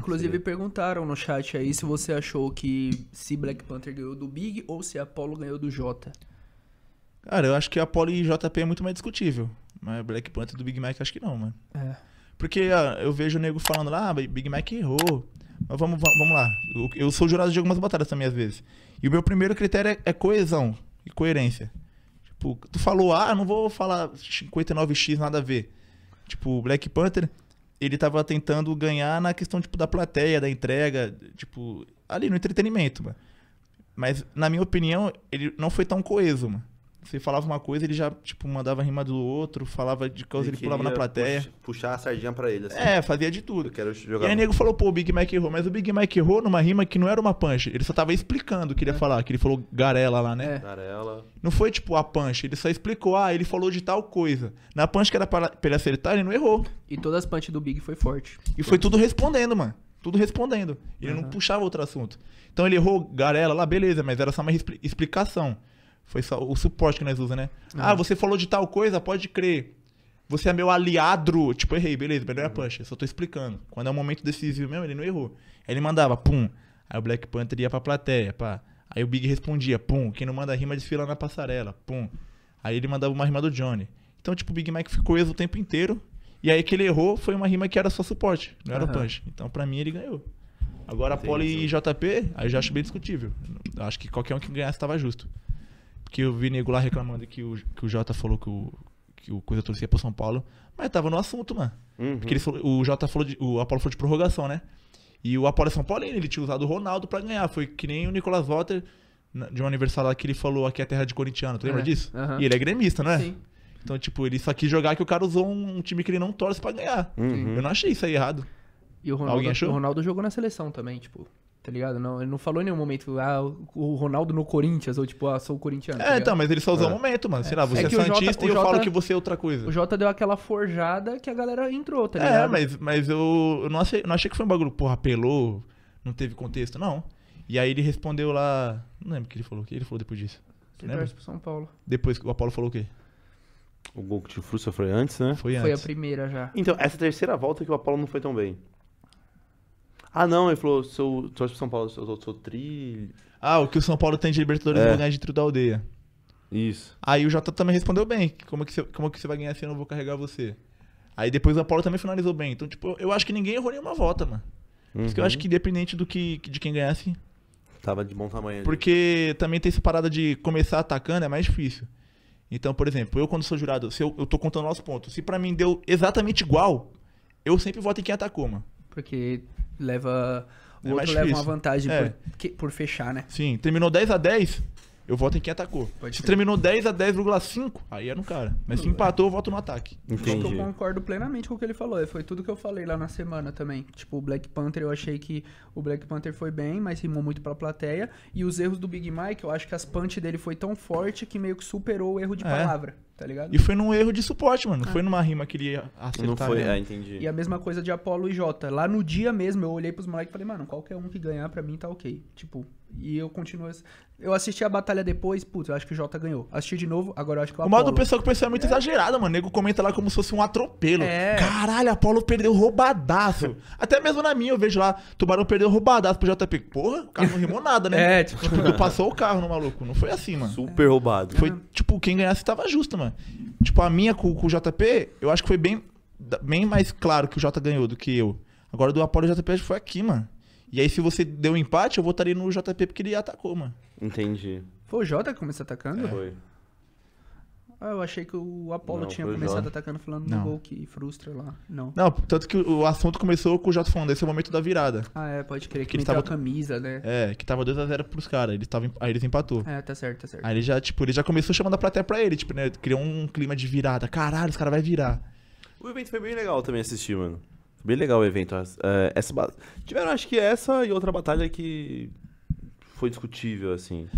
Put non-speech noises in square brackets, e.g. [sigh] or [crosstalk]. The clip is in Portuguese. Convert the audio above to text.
Inclusive seria... perguntaram no chat aí se você achou que se Black Panther ganhou do Big ou se Apollo ganhou do Jota. Cara, eu acho que Apollo e JP é muito mais discutível. Mas Black Panther do Big Mac acho que não, mano. É. Porque ó, ah, eu vejo o nego falando lá, ah, Big Mac errou. Mas vamos, vamos lá. Eu, eu, sou jurado de algumas batalhas também, às vezes. E o meu primeiro critério é, é coesão e coerência. Tipo, tu falou, ah, não vou falar 59x, nada a ver. Tipo, Black Panther ele tava tentando ganhar na questão, tipo, da plateia, da entrega, tipo, ali no entretenimento, mano. Mas, na minha opinião, ele não foi tão coeso, mano. Você falava uma coisa, ele já, tipo, mandava rima do outro, falava de causa, ele, ele pulava na plateia. puxar a sardinha pra ele, assim. É, fazia de tudo. Eu quero jogar. E aí o nego falou, pô, o Big Mike errou. Mas o Big Mike errou numa rima que não era uma punch. Ele só tava explicando o que ele ia é. falar, que ele falou garela lá, né? É. Garela. Não foi, tipo, a punch. Ele só explicou, ah, ele falou de tal coisa. Na punch que era pra, pra ele acertar, ele não errou. E todas as punches do Big foi forte. E foi tudo respondendo, mano. Tudo respondendo. Ele uhum. não puxava outro assunto. Então ele errou garela lá, beleza, mas era só uma explicação. Foi só o suporte que nós usa, né? Uhum. Ah, você falou de tal coisa, pode crer. Você é meu aliado. Tipo, errei, beleza, melhor uhum. punch. Eu só tô explicando. Quando é o um momento decisivo mesmo, ele não errou. Aí ele mandava, pum. Aí o Black Panther ia pra plateia, pá. Aí o Big respondia, pum. Quem não manda rima desfila na passarela, pum. Aí ele mandava uma rima do Johnny. Então, tipo, o Big Mac ficou coeso o tempo inteiro. E aí que ele errou foi uma rima que era só suporte, não era uhum. punch. Então, pra mim, ele ganhou. Agora, Poli e JP, aí eu já acho bem discutível. Eu acho que qualquer um que ganhasse estava justo que eu vi nego lá reclamando que o, que o Jota falou que o, que o Coisa torcia pro São Paulo. Mas tava no assunto, mano. Uhum. Porque falou, o Jota falou de, O Apolo falou de prorrogação, né? E o Apolo é São Paulino, ele tinha usado o Ronaldo pra ganhar. Foi que nem o Nicolas Walter, de um aniversário lá que ele falou aqui é terra de corintiano. Tu lembra é. disso? Uhum. E ele é gremista, não é? Sim. Então, tipo, ele só quis jogar que o cara usou um time que ele não torce pra ganhar. Uhum. Eu não achei isso aí errado. E o Ronaldo, Alguém achou? o Ronaldo jogou na seleção também, tipo. Tá ligado? Não, ele não falou em nenhum momento, ah, o Ronaldo no Corinthians, ou tipo, ah, sou o corintiano. Tá é, tá, tá mas ele só usou é. o é. momento, mano. Sei é. lá, você é, é Santista e eu Jota, falo que você é outra coisa. O Jota deu aquela forjada que a galera entrou, tá é, ligado? É, mas, mas eu não achei, não achei que foi um bagulho, porra, apelou, não teve contexto, não. E aí ele respondeu lá, não lembro o que ele falou, o que ele falou depois disso. Ele ele pro São Paulo. Depois, o Apolo falou o quê? O gol que te frustra foi antes, né? Foi antes. Foi a primeira já. Então, essa terceira volta que o Apolo não foi tão bem. Ah, não, ele falou, sou, sou de São Paulo, sou, sou, sou tri... Ah, o que o São Paulo tem de Libertadores é. ganhar de trio da aldeia. Isso. Aí o Jota também respondeu bem, como é que você, como que você vai ganhar se eu não vou carregar você? Aí depois o Paulo também finalizou bem. Então, tipo, eu acho que ninguém errou nenhuma volta, mano. Uhum. eu acho uhum. que independente do que, de quem ganhasse... Tava de bom tamanho. Porque gente. também tem essa parada de começar atacando, é mais difícil. Então, por exemplo, eu quando sou jurado, se eu, eu tô contando nossos pontos, se para mim deu exatamente igual, eu sempre voto em quem atacou, mano. Porque leva. O é outro leva uma vantagem é. por, por, fechar, né? Sim, terminou 10 a 10 eu voto em quem atacou. Pode se ser. terminou 10 a 10,5, aí é no cara. Mas se empatou, eu voto no ataque. Entendi. É eu concordo plenamente com o que ele falou. É, foi tudo que eu falei lá na semana também. Tipo, o Black Panther, eu achei que o Black Panther foi bem, mas rimou muito pra plateia. E os erros do Big Mike, eu acho que as punch dele foi tão forte que meio que superou o erro de é. palavra. Tá ligado? E foi num erro de suporte, mano. Não ah. foi é. numa rima que ele ia acertar. Não foi, né? entendi. E a mesma coisa de Apollo e Jota. Lá no dia mesmo, eu olhei pros moleques e falei, mano, qualquer um que ganhar pra mim tá ok. Tipo, e eu continuo. Eu assisti a batalha depois, putz, eu acho que o Jota ganhou. Assisti de novo, agora eu acho que o Apolo. O mal do pessoal que pensou é muito é. exagerado, mano. O nego comenta lá como se fosse um atropelo. É. Caralho, Apolo perdeu roubadaço. [laughs] Até mesmo na minha eu vejo lá, Tubarão perdeu roubadaço pro JP. Porra, o carro não rimou nada, né? [laughs] É, tipo. tipo passou o carro no maluco. Não foi assim, mano. Super roubado. Foi, tipo, quem ganhasse tava justo, mano. Tipo, a minha com, com o JP, eu acho que foi bem, bem mais claro que o Jota ganhou do que eu. Agora do Apolo e JP foi aqui, mano. E aí, se você deu um empate, eu votaria no JP porque ele atacou, mano. Entendi. Foi o Jota que começou atacando? É. Foi. Ah, eu achei que o Apollo não, tinha começado atacando falando não. do gol que frustra lá. Não. Não, tanto que o assunto começou com o Jota falando, esse é o momento da virada. Ah, é, pode crer, que, que ele tava a camisa, né? É, que tava 2x0 pros caras, ele tavam, aí eles empatou. É, tá certo, tá certo. Aí ele já, tipo, ele já começou chamando a plateia pra ele, tipo, né, criou um clima de virada. Caralho, os caras vai virar. O evento foi bem legal também assistir, mano. Bem legal o evento. É, essa, tiveram, acho que essa e outra batalha que foi discutível, assim.